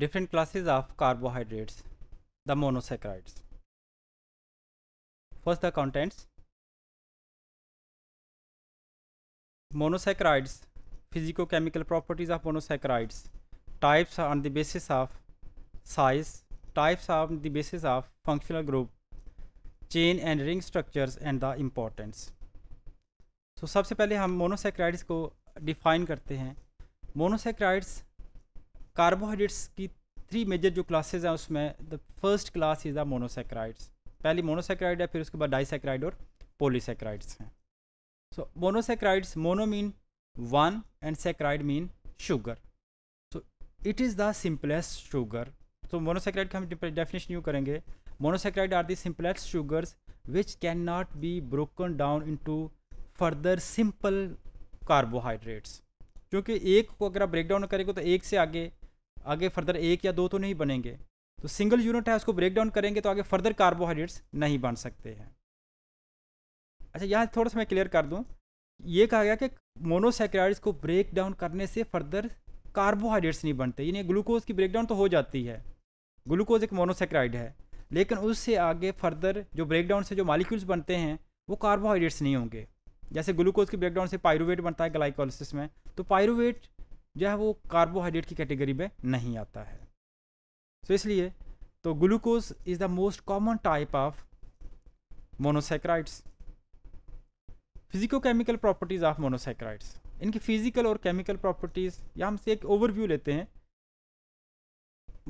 different classes of carbohydrates the monosaccharides first the contents monosaccharides physico chemical properties of monosaccharides types on the basis of size types of the basis of functional group chain and ring structures and the importance so sabse pehle hum monosaccharides ko define karte hain monosaccharides carbohydrates की three major जो classes हैं उसमें the first class is the monosaccharides पहली monosaccharide है फिर उसके बाद disaccharide और पोलीसेक्राइड्स हैं so monosaccharides mono mean one and saccharide mean sugar so it is the simplest sugar तो मोनोसेक्राइड का हम डेफिनेशन यू करेंगे monosaccharide are simplest simplest sugars which can not be broken down into further simple carbohydrates क्योंकि एक को अगर आप ब्रेक डाउन करेंगे तो एक से आगे आगे फर्दर एक या दो तो नहीं बनेंगे तो सिंगल यूनिट है उसको ब्रेक डाउन करेंगे तो आगे फर्दर कार्बोहाइड्रेट्स नहीं बन सकते हैं अच्छा यहाँ थोड़ा सा मैं क्लियर कर दूँ ये कहा गया कि मोनोसेक्राइड्स को ब्रेक डाउन करने से फर्दर कार्बोहाइड्रेट्स नहीं बनते यानी ग्लूकोज की ब्रेकडाउन तो हो जाती है ग्लूकोज एक मोनोसेक्राइड है लेकिन उससे आगे फर्दर जो ब्रेकडाउन से जो मालिक्यूल्स बनते हैं वो कार्बोहाइड्रेट्स नहीं होंगे जैसे ग्लूकोज की ब्रेकडाउन से पायरोवेट बनता है ग्लाइकोलिसिस में तो पायरोवेट जो है वो कार्बोहाइड्रेट की कैटेगरी में नहीं आता है सो so, इसलिए तो glucose is the most common type of monosaccharides physicochemical properties of monosaccharides इनकी फिजिकल और केमिकल प्रॉपर्टीज़ या हमसे एक ओवरव्यू लेते हैं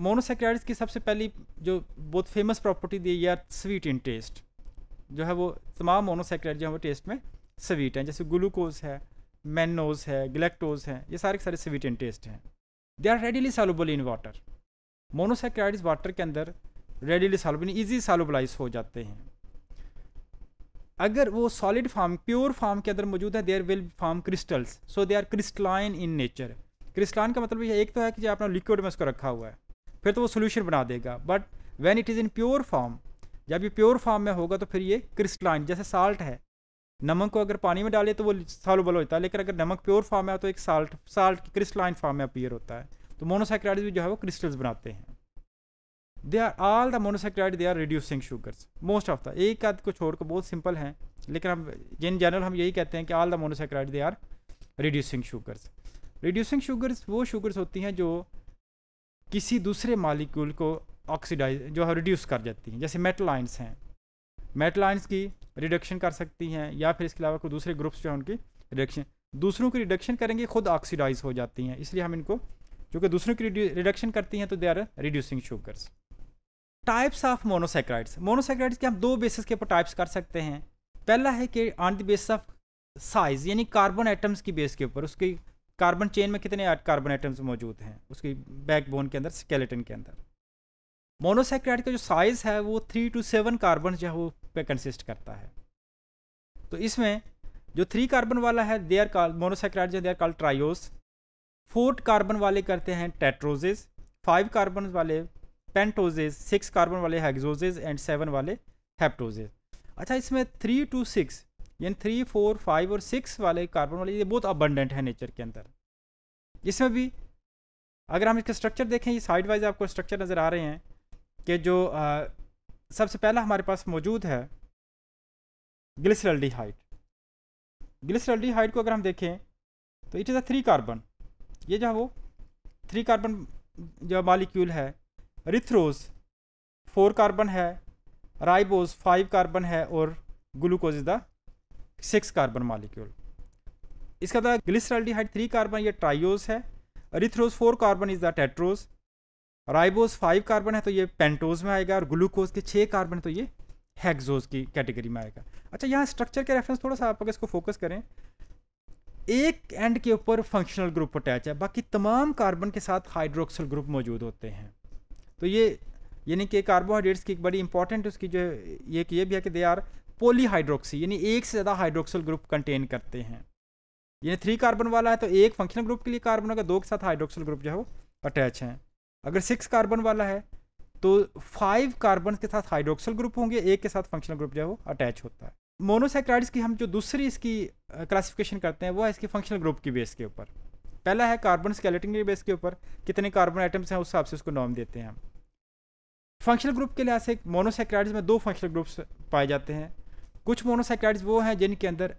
मोनोसाइक्राइड्स की सबसे पहली जो बहुत फेमस प्रॉपर्टी दी है स्वीट इन टेस्ट जो है वो तमाम मोनोसाइक्राइड जो है वो टेस्ट में स्वीट हैं जैसे ग्लूकोज है मैनोज है गलेक्टोज है ये सारे सारे स्वीट टेस्ट हैं they are readily soluble in water monosaccharides water के अंदर रेडिली सॉलुबल ईजी सॉलुबलाइज हो जाते हैं अगर वो सॉलिड फॉर्म प्योर फॉर्म के अंदर मौजूद है there will form crystals so they are crystalline in nature crystalline का मतलब ये एक तो है कि जब आपने लिक्विड में उसको रखा हुआ है फिर तो वो सोल्यूशन बना देगा but when it is in pure form जब ये प्योर फॉर्म में होगा तो फिर ये क्रिस्टलाइन जैसे साल्ट है नमक को अगर पानी में डाले तो वो सालुबल होता है लेकिन अगर नमक प्योर फॉर्म है तो एक साल्ट साल्ट की क्रिस्टलाइन फॉर्म में अपीयर होता है तो मोनोसाइक्राइड भी जो है वो क्रिस्टल्स बनाते हैं they are all the monosaccharide they are reducing sugars most of the एक आदि को छोड़ कर बहुत सिंपल हैं लेकिन हम इन जनरल हम यही कहते हैं कि all the monosaccharide they are reducing sugars reducing sugars वो शुगर्स होती हैं जो किसी दूसरे मालिक्यूल को ऑक्सीडाइज जो है रिड्यूस कर जाती हैं जैसे मेटल आइंस हैं मेटल आइंस की रिडक्शन कर सकती हैं या फिर इसके अलावा कोई दूसरे ग्रुप्स जो हैं उनकी रिडक्शन दूसरों की रिडक्शन करेंगे खुद ऑक्सीडाइज हो जाती हैं इसलिए हम इनको क्योंकि दूसरों की रिडक्शन करती हैं तो they are reducing sugars types of monosaccharides monosaccharides के हम दो बेसिस के ऊपर टाइप्स कर सकते हैं पहला है कि on the base of size यानी कार्बन एटम्स की बेस के ऊपर उसकी कार्बन चेन में कितने कार्बन एटम्स मौजूद हैं उसकी बैकबोन के अंदर स्केलेटन के अंदर मोनोसेक्राइड का जो साइज़ है वो थ्री टू सेवन कार्बन जो है वो पे कंसिस्ट करता है तो इसमें जो थ्री कार्बन वाला है दे आर कॉल मोनोसाइक्राइड जो they are call trioses fourth carbon वाले करते हैं टेट्रोजेज फाइव कार्बन वाले पेंटोजेज सिक्स कार्बन वाले हेग्जोजेज एंड सेवन वाले हेप्टोजेज अच्छा इसमें थ्री टू सिक्स यानी थ्री फोर फाइव और सिक्स वाले कार्बन वाले ये बहुत अबंडेंट है नेचर के अंदर इसमें भी अगर हम इसका स्ट्रक्चर देखें ये साइड वाइज आपको स्ट्रक्चर नज़र आ रहे हैं कि जो सबसे पहला हमारे पास मौजूद है हाइट ग्लिसरल्डी हाइट को अगर हम देखें तो it is a three carbon ये जो है वो थ्री कार्बन जो मालिक्यूल है रिथ्रोज फोर कार्बन है राइबोज फाइव कार्बन है और glucose is the six carbon molecule इसका मतलब ग्लिसरल्डी हाइट थ्री कार्बन ये ट्राइयोज है erythrose four carbon is the tetrose ribose five carbon है तो ये पेंटोज में आएगा और ग्लूकोज के छः कार्बन तो ये हैगजोज की कैटेगरी में आएगा अच्छा यहाँ स्ट्रक्चर के रेफरेंस थोड़ा सा आप अगर इसको फोकस करें एक एंड के ऊपर फंक्शनल ग्रुप अटैच है बाकी तमाम कार्बन के साथ हाइड्रोक्सल ग्रुप मौजूद होते हैं तो ये यानी कि कार्बोहाइड्रेट्स की एक बड़ी इंपॉर्टेंट उसकी जो ये ये भी है कि दे आर पोलीहाइड्रोक्सी यानी एक से ज़्यादा हाइड्रोक्सल ग्रुप कंटेन करते हैं यानी थ्री कार्बन वाला है तो एक फंक्शनल ग्रुप के लिए कार्बन होगा दो के साथ हाइड्रोक्सल ग्रुप जो है वो अटैच हैं अगर सिक्स कार्बन वाला है तो फाइव कार्बन के साथ हाइड्रोक्सल ग्रुप होंगे एक के साथ फंक्शनल ग्रुप जो है वो अटैच होता है मोनोसेक्राइड्स की हम जो दूसरी इसकी क्लासिफिकेशन करते हैं वो है इसकी फंक्शनल ग्रुप की बेस के ऊपर पहला है कार्बन स्केलेटिंग के बेस के ऊपर कितने कार्बन आइटम्स हैं उस हिसाब से उसको नॉम देते हैं हम फंक्शनल ग्रुप के लिहाज से मोनोसाइक्राइड्स में दो फंक्शनल ग्रुप्स पाए जाते हैं कुछ मोनोसाइक्राइड्स वो हैं जिनके अंदर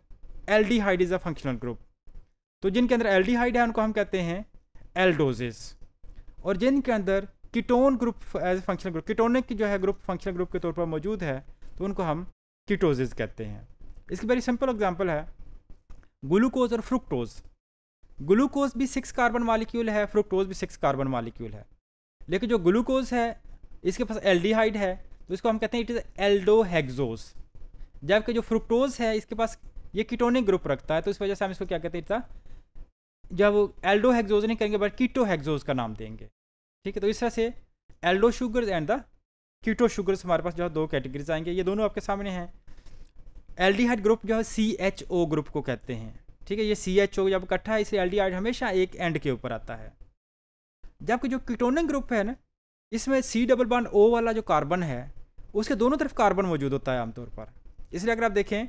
एल इज़ अ फंक्शनल ग्रुप तो जिनके अंदर एल्डिहाइड है उनको हम कहते हैं डोजेज़ और जिनके अंदर ketone group as a functional group ketonic जो है ग्रुप फंक्शनल ग्रुप के तौर पर मौजूद है तो उनको हम कीटोजिस कहते हैं इसकी वेरी सिंपल एग्जाम्पल है ग्लूकोज और फ्रुक्टोज ग्लूकोज भी सिक्स कार्बन मालिक्यूल है फ्रुक्टोज भी सिक्स कार्बन मालिक्यूल है लेकिन जो ग्लूकोज है इसके पास एल्डिहाइड है तो इसको हम कहते हैं इट इज़ हैगजोस जबकि जो फ्रुक्टोज है इसके पास ये कीटोनिक ग्रुप रखता है तो इस वजह से हम इसको क्या कहते हैं इट्स जब एल्डो हैगजोज नहीं करेंगे बट कीटो हैगजोज का नाम देंगे ठीक है तो इस तरह से aldo sugars and the keto sugars हमारे पास जो है दो कैटेगरीज आएंगे ये दोनों आपके सामने हैं एल्डिहाइड ग्रुप जो है सी एच ओ ग्रुप को कहते हैं ठीक है ये सी एच ओ जब इकट्ठा है डी एल्डिहाइड हमेशा एक एंड के ऊपर आता है जबकि जो कीटोनिक ग्रुप है ना इसमें सी डबल बॉन्ड ओ वाला जो कार्बन है उसके दोनों तरफ कार्बन मौजूद होता है आमतौर पर इसलिए अगर आप देखें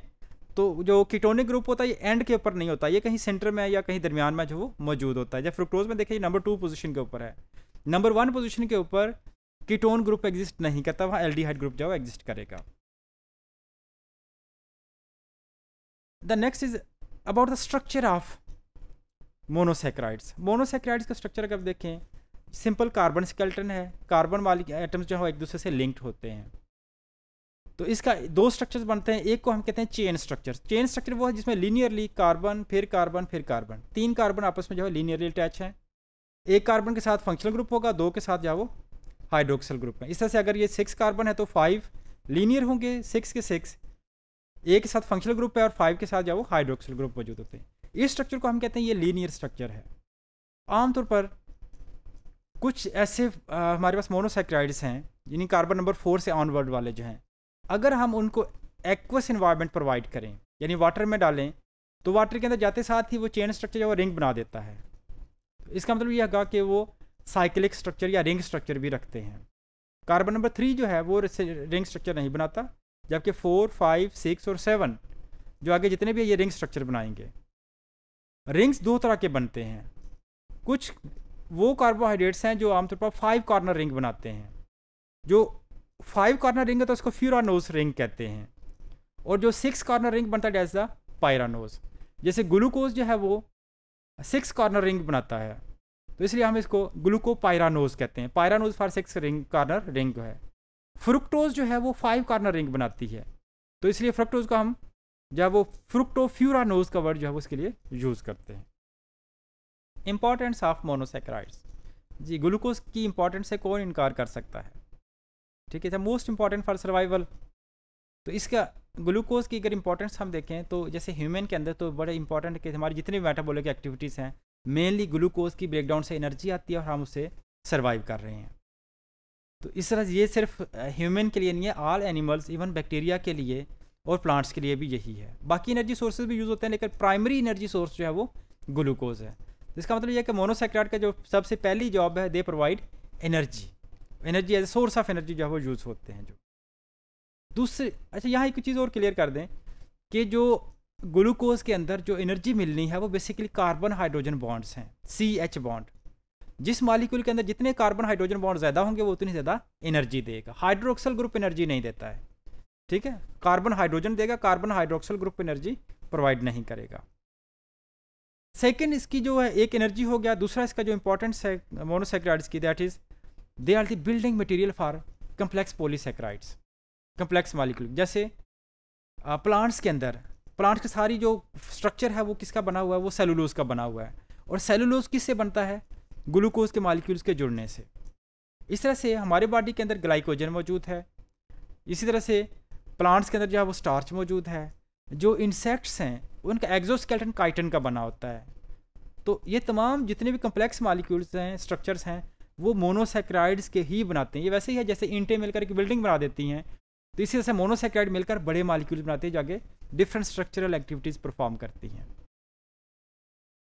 तो जो कीटोनिक ग्रुप होता है ये एंड के ऊपर नहीं होता ये कहीं सेंटर में या कहीं दरमियान में जो वो मौजूद होता है जब फ्रुक्टोज में देखिए नंबर टू पोजिशन के ऊपर है नंबर वन पोजिशन के ऊपर कीटोन ग्रुप एग्जिस्ट नहीं करता वहाँ हाइड ग्रुप जो एग्जिस्ट करेगा the next is about the structure of monosaccharides monosaccharides का स्ट्रक्चर अगर देखें सिंपल कार्बन स्केल्टन है कार्बन वाली एटम्स जो है एक दूसरे से लिंक्ड होते हैं तो इसका दो स्ट्रक्चर्स बनते हैं एक को हम कहते हैं चेन स्ट्रक्चर चेन स्ट्रक्चर वो है जिसमें लीनियरली कार्बन फिर कार्बन फिर कार्बन तीन कार्बन आपस में जो है लीनियरली अटैच हैं एक कार्बन के साथ फंक्शनल ग्रुप होगा दो के साथ जाओ हाइड्रोक्सल ग्रुप है इस तरह से अगर ये सिक्स कार्बन है तो फाइव लीनियर होंगे सिक्स के सिक्स एक के साथ फंक्शनल ग्रुप है और फाइव के साथ जाओ हाइड्रोक्सल ग्रुप मौजूद होते हैं इस स्ट्रक्चर को हम कहते हैं ये लीनियर स्ट्रक्चर है आमतौर पर कुछ ऐसे आ, हमारे पास मोनोसाइक्राइड्स हैं जिन्हें कार्बन नंबर फोर से ऑनवर्ड वाले जो हैं अगर हम उनको एक्वस इन्वायरमेंट प्रोवाइड करें यानी वाटर में डालें तो वाटर के अंदर जाते साथ ही वो चेन स्ट्रक्चर या वो रिंग बना देता है इसका मतलब यह होगा कि वो साइकिलिक स्ट्रक्चर या रिंग स्ट्रक्चर भी रखते हैं कार्बन नंबर थ्री जो है वो रिंग स्ट्रक्चर नहीं बनाता जबकि फोर फाइव सिक्स और सेवन जो आगे जितने भी है ये रिंग स्ट्रक्चर बनाएंगे रिंग्स दो तरह के बनते हैं कुछ वो कार्बोहाइड्रेट्स हैं जो आमतौर पर फाइव कॉर्नर रिंग बनाते हैं जो फाइव कॉर्नर रिंग है तो उसको फ्यूरानोस रिंग कहते हैं और जो सिक्स कॉर्नर रिंग बनता है डेज द पायरानोस जैसे ग्लूकोज जो है वो सिक्स कॉर्नर रिंग बनाता है तो इसलिए हम इसको ग्लूको पायरानोज कहते हैं pyranose for six ring corner ring है फ्रुक्टोज जो है वो फाइव कॉर्नर रिंग बनाती है तो इसलिए फ्रुक्टोज का हम जो है वो फ्रुक्टोफ्यूरानोज का वर्ड जो है वो उसके लिए यूज़ करते हैं इंपॉर्टेंस ऑफ मोनोसेक्राइड्स जी ग्लूकोज की इंपॉर्टेंस से कौन इनकार कर सकता है ठीक है मोस्ट इंपॉर्टेंट फॉर सर्वाइवल तो इसका ग्लूकोज की अगर इंपॉर्टेंस हम देखें तो जैसे ह्यूमन के अंदर तो बड़े इंपॉर्टेंट के हमारी जितनी भी मेटाबॉलिक एक्टिविटीज़ हैं मेनली ग्लूकोज की ब्रेकडाउन से एनर्जी आती है और हम उसे सर्वाइव कर रहे हैं तो इस तरह ये सिर्फ ह्यूमन के लिए नहीं है ऑल एनिमल्स इवन बैक्टीरिया के लिए और प्लांट्स के लिए भी यही है बाकी एनर्जी सोर्सेज भी यूज़ होते हैं लेकिन प्राइमरी एनर्जी सोर्स जो है वो ग्लूकोज है तो इसका मतलब यह है कि मोनोसाइक्राइड का जो सबसे पहली जॉब है they provide energy energy as a source of energy जो है वो यूज़ होते हैं जो दूसरे अच्छा यहाँ एक चीज़ और क्लियर कर दें कि जो ग्लूकोज के अंदर जो एनर्जी मिलनी है वो बेसिकली कार्बन हाइड्रोजन बॉन्ड्स हैं सी एच बॉन्ड जिस मालिक्यूल के अंदर जितने कार्बन हाइड्रोजन बॉन्ड ज़्यादा होंगे वो उतनी ज़्यादा एनर्जी देगा हाइड्रोक्सल ग्रुप एनर्जी नहीं देता है ठीक है कार्बन हाइड्रोजन देगा carbon hydroxyl group energy provide नहीं करेगा सेकेंड इसकी जो है एक एनर्जी हो गया दूसरा इसका जो इंपॉर्टेंस है मोनोसेक्राइड्स की that is they are the building material for complex polysaccharides complex molecule जैसे प्लांट्स के अंदर प्लांट की सारी जो स्ट्रक्चर है वो किसका बना हुआ है वो सेलुलोज का बना हुआ है और सेलुलोज किससे बनता है ग्लूकोज के मालिक्यूल्स के जुड़ने से इस तरह से हमारे बॉडी के अंदर ग्लाइकोजन मौजूद है इसी तरह से प्लांट्स के अंदर जो है वो स्टार्च मौजूद है जो इंसेक्ट्स हैं उनका एग्जोस्केल्टन काइटन का बना होता है तो ये तमाम जितने भी कम्प्लेक्स मालिक्यूल्स हैं स्ट्रक्चर्स हैं वो मोनोसेक्राइड्स के ही बनाते हैं ये वैसे ही है जैसे ईंटें मिलकर एक बिल्डिंग बना देती हैं तो इसी तरह से मोनोसेक्राइड मिलकर बड़े मालिक्यूल्स बनाते जाके डिफरेंट स्ट्रक्चरल एक्टिविटीज़ परफॉर्म करती हैं